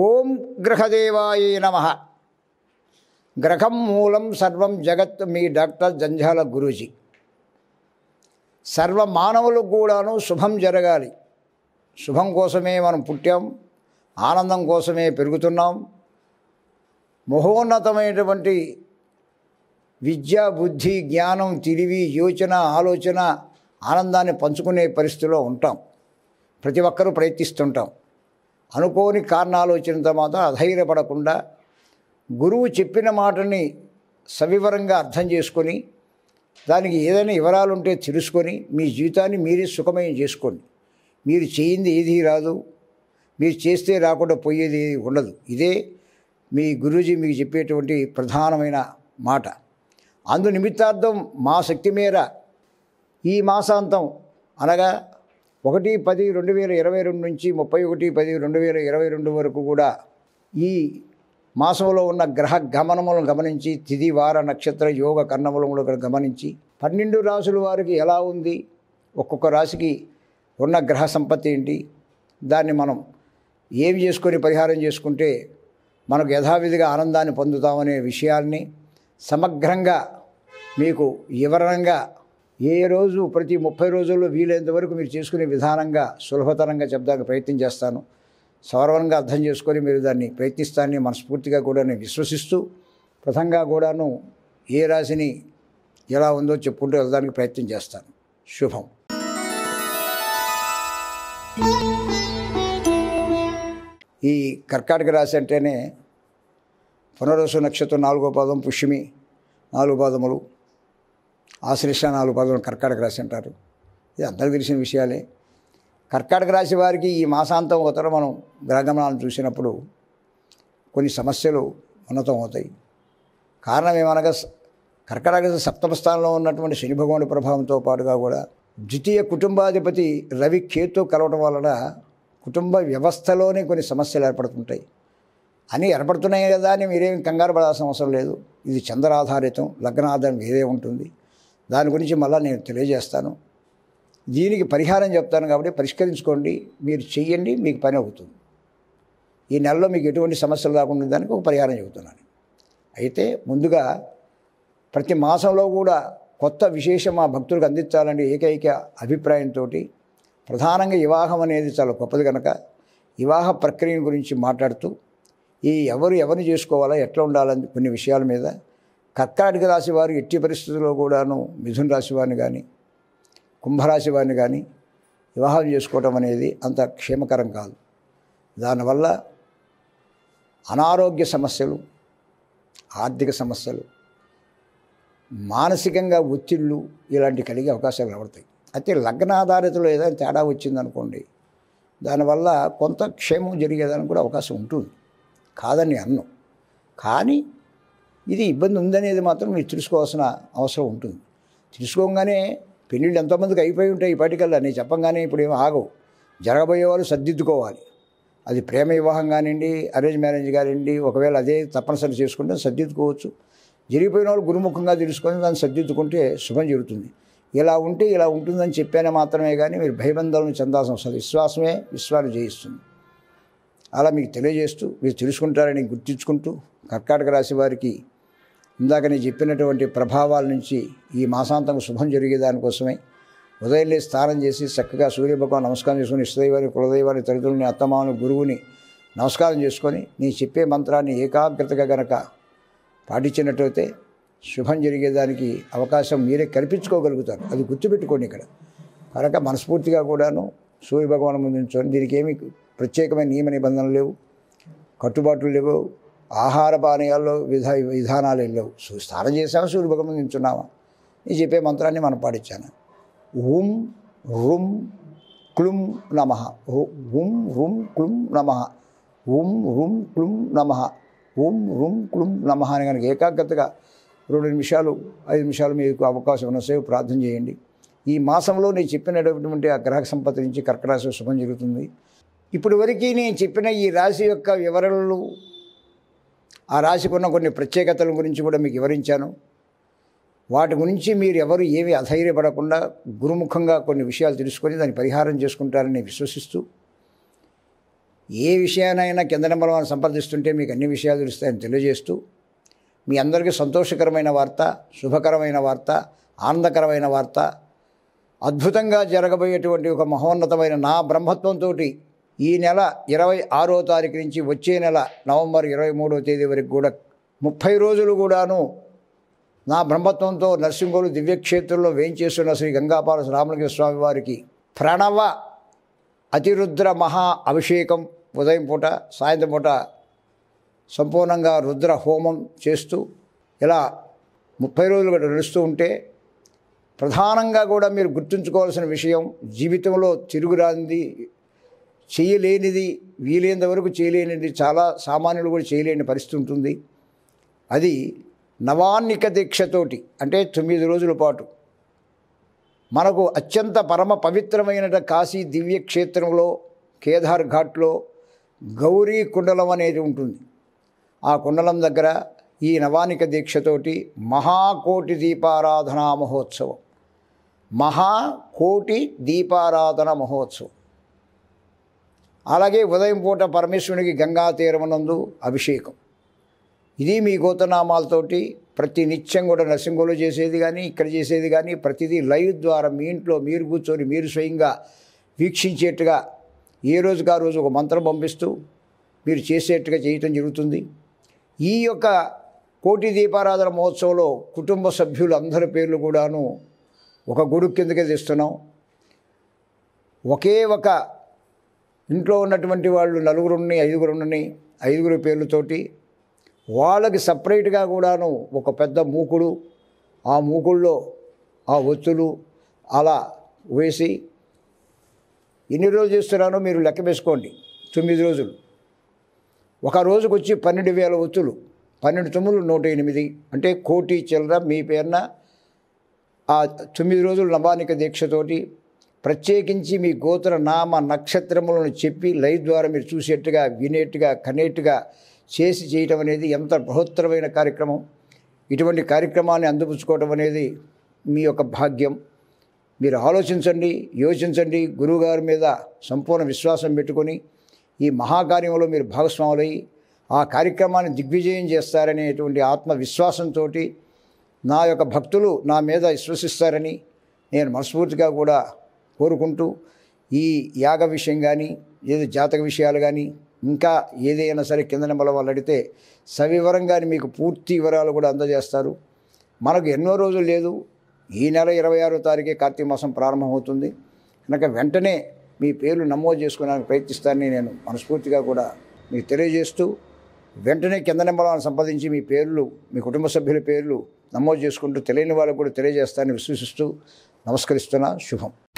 ఓం గ్రహదేవాయ నమ గ్రహం మూలం సర్వం జగత్ మీ డాక్టర్ జంజాల గురూజీ సర్వ మానవులకు కూడాను శుభం జరగాలి శుభం కోసమే మనం పుట్టాం ఆనందం కోసమే పెరుగుతున్నాం మహోన్నతమైనటువంటి విద్య బుద్ధి జ్ఞానం తెలివి యోచన ఆలోచన ఆనందాన్ని పంచుకునే పరిస్థితిలో ఉంటాం ప్రతి ఒక్కరూ ప్రయత్నిస్తుంటాం అనుకోని కారణాలు వచ్చిన తర్వాత అధైర్యపడకుండా గురువు చెప్పిన మాటని సవివరంగా అర్థం చేసుకొని దానికి ఏదైనా వివరాలు ఉంటే తెలుసుకొని మీ జీవితాన్ని మీరే సుఖమయం చేసుకోండి మీరు చేయింది ఏది రాదు మీరు చేస్తే రాకుండా పోయేది ఉండదు ఇదే మీ గురూజీ మీకు చెప్పేటువంటి ప్రధానమైన మాట అందు నిమిత్తార్థం మా శక్తి మేర ఈ మాసాంతం అనగా ఒకటి పది రెండు వేల ఇరవై రెండు నుంచి ముప్పై ఒకటి పది రెండు వేల ఇరవై రెండు వరకు కూడా ఈ మాసంలో ఉన్న గ్రహ గమనములను గమనించి తిది వార నక్షత్ర యోగ కర్ణములను గమనించి పన్నెండు రాసుల వారికి ఎలా ఉంది ఒక్కొక్క రాశికి ఉన్న గ్రహ సంపత్తి ఏంటి దాన్ని మనం ఏమి చేసుకొని పరిహారం చేసుకుంటే మనకు యథావిధిగా ఆనందాన్ని పొందుతామనే విషయాల్ని సమగ్రంగా మీకు వివరణంగా ఏ రోజు ప్రతి ముప్పై రోజుల్లో వీలైనంత వరకు మీరు చేసుకునే విధానంగా సులభతరంగా చెప్దానికి ప్రయత్నం చేస్తాను సౌరవంగా అర్థం చేసుకొని మీరు దాన్ని ప్రయత్నిస్తానని మనస్ఫూర్తిగా కూడా నేను విశ్వసిస్తూ ప్రథంగా కూడాను ఏ రాశిని ఎలా ఉందో చెప్పుకుంటూ వెళ్ళడానికి ప్రయత్నం చేస్తాను శుభం ఈ కర్కాటక రాశి అంటేనే పునరసు నక్షత్రం నాలుగో పాదం పుష్యమి నాలుగు పాదములు ఆశ్లేష నాలుగు పదవులు కర్కాటక రాశి అంటారు ఇది అందరు తెలిసిన విషయాలే కర్కాటక రాశి వారికి ఈ మాసాంతం ఉత్తర మనం గ్రహగమనాలను చూసినప్పుడు కొన్ని సమస్యలు ఉన్నతం అవుతాయి కారణం ఏమనగా కర్కాటక సప్తమ స్థానంలో ఉన్నటువంటి శని భగవాను ప్రభావంతో పాటుగా కూడా ద్వితీయ కుటుంబాధిపతి రవి కేతు కలవటం వలన కుటుంబ వ్యవస్థలోనే కొన్ని సమస్యలు ఏర్పడుతుంటాయి అని ఏర్పడుతున్నాయి కదా అని మీరేమి కంగారు పడాల్సిన అవసరం లేదు ఇది చంద్రాధారితం లగ్నాధారం ఏదే ఉంటుంది దాని గురించి మళ్ళీ నేను తెలియజేస్తాను దీనికి పరిహారం చెప్తాను కాబట్టి పరిష్కరించుకోండి మీరు చెయ్యండి మీకు పని అవుతుంది ఈ నెలలో మీకు ఎటువంటి సమస్యలు రాకుండా దానికి ఒక పరిహారం చెబుతున్నాను అయితే ముందుగా ప్రతి మాసంలో కూడా కొత్త విశేషం మా భక్తులకు అందించాలని ఏకైక అభిప్రాయంతో ప్రధానంగా వివాహం అనేది చాలా గొప్పది కనుక వివాహ ప్రక్రియ గురించి మాట్లాడుతూ ఈ ఎవరు ఎవరిని చేసుకోవాలా ఎట్లా ఉండాలని కొన్ని విషయాల మీద కర్కాటక రాశి వారు ఎట్టి పరిస్థితుల్లో కూడాను మిథున రాశి వారిని కానీ కుంభరాశి వారిని కానీ వివాహం చేసుకోవటం అనేది అంత క్షేమకరం కాదు దానివల్ల అనారోగ్య సమస్యలు ఆర్థిక సమస్యలు మానసికంగా ఒత్తిళ్ళు ఇలాంటి కలిగే అవకాశాలు కనబడతాయి అయితే లగ్నాధారితలో ఏదైనా తేడా వచ్చిందనుకోండి దానివల్ల కొంత క్షేమం జరిగేదానికి కూడా అవకాశం ఉంటుంది కాదని అన్నం కానీ ఇది ఇబ్బంది ఉందనేది మాత్రం మీరు తెలుసుకోవాల్సిన అవసరం ఉంటుంది తెలుసుకోగానే పెళ్ళిళ్ళు ఎంతోమందికి అయిపోయి ఉంటాయి ఈ పాటికల్లా నేను చెప్పంగానే ఇప్పుడు ఏమి ఆగవు జరగబోయే వాళ్ళు సర్దిద్దుకోవాలి అది ప్రేమ వివాహం కానివ్వండి అరేంజ్ మ్యారేజ్ కానివ్వండి ఒకవేళ అదే తప్పనిసరి చేసుకుంటే సర్దిద్దుకోవచ్చు జరిగిపోయిన వాళ్ళు గురుముఖంగా తెలుసుకొని దాన్ని సర్దిద్దుకుంటే శుభం జరుగుతుంది ఇలా ఉంటే ఇలా ఉంటుందని చెప్పానే మాత్రమే కానీ మీరు భయబంధాలను చెందాల్సిన అవసరం విశ్వాసమే విశ్వాన్ని జయిస్తుంది అలా మీకు తెలియజేస్తూ మీరు తెలుసుకుంటారని గుర్తించుకుంటూ కర్కాటక రాశి వారికి ఇందాక నేను చెప్పినటువంటి ప్రభావాల నుంచి ఈ మాసాంతం శుభం జరిగేదానికోసమే ఉదయం లేచి స్నానం చేసి చక్కగా సూర్యభగవాన్ నమస్కారం చేసుకుని ఇష్టదైవాన్ని కులదైవాన్ని తల్లిదండ్రులని అత్తమాను గురువుని నమస్కారం చేసుకొని నీ చెప్పే మంత్రాన్ని ఏకాగ్రతగా గనక పాటించినట్టయితే శుభం జరిగేదానికి అవకాశం మీరే కల్పించుకోగలుగుతారు అది గుర్తుపెట్టుకోండి ఇక్కడ కనుక మనస్ఫూర్తిగా కూడాను సూర్యభగవాన్ ముందు దీనికి ఏమి ప్రత్యేకమైన నియమ నిబంధనలు లేవు కట్టుబాట్లు లేవు ఆహార పానీయాల్లో విధ విధానాలు లేవు స్నానం చేసావు సూర్య నించున్నావా నేను చెప్పే మంత్రాన్ని మనం పాటించాను ఉం రుం క్లుం నమ ఉం రుం క్లుం నమ ఉం రుం క్లుం నమ ఉం రుం క్లుం నమ అని కనుక ఏకాగ్రతగా రెండు నిమిషాలు ఐదు నిమిషాలు మీకు అవకాశం ఉన్నసేపు ప్రార్థన చేయండి ఈ మాసంలో నేను చెప్పినటువంటి ఆ గ్రహ సంపత్తి నుంచి కర్కరాశి శుభం జరుగుతుంది ఇప్పటివరకు నేను చెప్పిన ఈ రాశి యొక్క వివరణలు ఆ రాశికున్న కొన్ని ప్రత్యేకతల గురించి కూడా మీకు వివరించాను వాటి గురించి మీరు ఎవరు ఏమీ అధైర్యపడకుండా గురుముఖంగా కొన్ని విషయాలు తెలుసుకొని దాన్ని పరిహారం చేసుకుంటారని విశ్వసిస్తూ ఏ విషయానైనా కింద నెంబర్ సంప్రదిస్తుంటే మీకు అన్ని విషయాలు తెలుస్తాయని తెలియజేస్తూ మీ అందరికీ సంతోషకరమైన వార్త శుభకరమైన వార్త ఆనందకరమైన వార్త అద్భుతంగా జరగబోయేటువంటి ఒక మహోన్నతమైన నా బ్రహ్మత్వంతో ఈ నెల ఇరవై ఆరో తారీఖు నుంచి వచ్చే నెల నవంబర్ ఇరవై మూడో తేదీ వరకు కూడా ముప్పై రోజులు కూడాను నా బ్రహ్మత్వంతో నరసింహులు దివ్యక్షేత్రంలో వేయించేస్తున్న శ్రీ గంగాపాల రామలింగ స్వామి వారికి ప్రణవ అతిరుద్ర మహా అభిషేకం ఉదయం పూట సాయంత్రం పూట సంపూర్ణంగా రుద్ర హోమం చేస్తూ ఇలా ముప్పై రోజులు నడుస్తూ ఉంటే ప్రధానంగా కూడా మీరు గుర్తుంచుకోవాల్సిన విషయం జీవితంలో తిరుగురాంది చేయలేనిది వీలైనంత వరకు చేయలేనిది చాలా సామాన్యులు కూడా చేయలేని పరిస్థితి ఉంటుంది అది నవాన్నిక దీక్షతోటి అంటే తొమ్మిది రోజుల పాటు మనకు అత్యంత పరమ పవిత్రమైన కాశీ దివ్యక్షేత్రంలో కేదార్ ఘాట్లో గౌరీ కుండలం అనేది ఉంటుంది ఆ కుండలం దగ్గర ఈ నవానిక దీక్షతోటి మహాకోటి దీపారాధనా మహోత్సవం మహాకోటి దీపారాధన మహోత్సవం అలాగే ఉదయం పూట పరమేశ్వరునికి గంగా తీరమనందు అభిషేకం ఇది మీ గోతనామాలతోటి ప్రతి నిత్యం కూడా నర్సింహంలో చేసేది కానీ ఇక్కడ చేసేది కానీ ప్రతిదీ లైవ్ ద్వారా మీ ఇంట్లో మీరు కూర్చొని మీరు స్వయంగా వీక్షించేట్టుగా ఏ రోజుగా రోజు ఒక మంత్రం పంపిస్తూ మీరు చేసేట్టుగా చేయటం జరుగుతుంది ఈ యొక్క కోటి దీపారాధన మహోత్సవంలో కుటుంబ సభ్యులందరి పేర్లు కూడాను ఒక గుడు కిందకే తెస్తున్నాం ఒకే ఒక ఇంట్లో ఉన్నటువంటి వాళ్ళు నలుగురుని ఐదుగురుని ఐదుగురు పేర్లతోటి వాళ్ళకి సపరేట్గా కూడాను ఒక పెద్ద మూకుడు ఆ మూకుల్లో ఆ ఒత్తులు అలా వేసి ఎన్ని రోజులు చేస్తున్నానో మీరు లెక్క వేసుకోండి తొమ్మిది రోజులు ఒక రోజుకు వచ్చి పన్నెండు వేల ఒత్తులు పన్నెండు తొమ్మిది నూట ఎనిమిది అంటే కోటి చిల్లర మీ పేరున ఆ తొమ్మిది రోజులు నవానిక దీక్షతోటి ప్రత్యేకించి మీ గోత్ర నామ నక్షత్రములను చెప్పి లైవ్ ద్వారా మీరు చూసేట్టుగా వినేట్టుగా కనేట్టుగా చేసి చేయటం అనేది ఎంత బృహత్తరమైన కార్యక్రమం ఇటువంటి కార్యక్రమాన్ని అందుపుచ్చుకోవటం అనేది మీ యొక్క భాగ్యం మీరు ఆలోచించండి యోచించండి గురువుగారి మీద సంపూర్ణ విశ్వాసం పెట్టుకొని ఈ మహాకార్యంలో మీరు భాగస్వాములయ్యి ఆ కార్యక్రమాన్ని దిగ్విజయం చేస్తారనేటువంటి ఆత్మవిశ్వాసంతో నా యొక్క భక్తులు నా మీద విశ్వసిస్తారని నేను మనస్ఫూర్తిగా కూడా కోరుకుంటూ ఈ యాగ విషయం కానీ ఏదో జాతక విషయాలు కానీ ఇంకా ఏదైనా సరే కింద నెంబర్ వాళ్ళు అడిగితే సవివరంగా మీకు పూర్తి వివరాలు కూడా అందజేస్తారు మనకు ఎన్నో రోజులు లేదు ఈ నెల ఇరవై ఆరో తారీఖే కార్తీక మాసం ప్రారంభమవుతుంది కనుక వెంటనే మీ పేర్లు నమోదు చేసుకోవడానికి ప్రయత్నిస్తానని నేను మనస్ఫూర్తిగా కూడా మీకు తెలియజేస్తూ వెంటనే కింద నెంబర్లను సంపాదించి మీ పేర్లు మీ కుటుంబ సభ్యుల పేర్లు నమోదు చేసుకుంటూ తెలియని వాళ్ళకు కూడా తెలియజేస్తానని విశ్వసిస్తూ నమస్కరిస్తున్నా శుభం